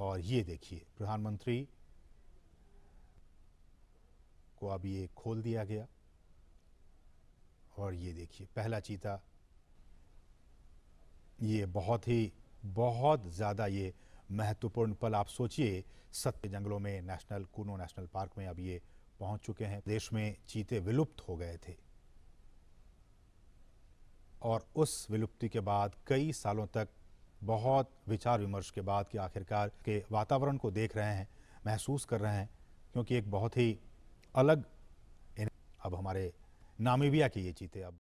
और ये देखिए प्रधानमंत्री को अब ये खोल दिया गया और ये देखिए पहला चीता ये बहुत ही बहुत ज़्यादा ये महत्वपूर्ण पल आप सोचिए सत्य जंगलों में नेशनल कूनो नेशनल पार्क में अब ये पहुंच चुके हैं देश में चीते विलुप्त हो गए थे और उस विलुप्ति के बाद कई सालों तक बहुत विचार विमर्श के बाद कि आखिरकार के वातावरण को देख रहे हैं महसूस कर रहे हैं क्योंकि एक बहुत ही अलग अब हमारे नामीबिया की ये चीते अब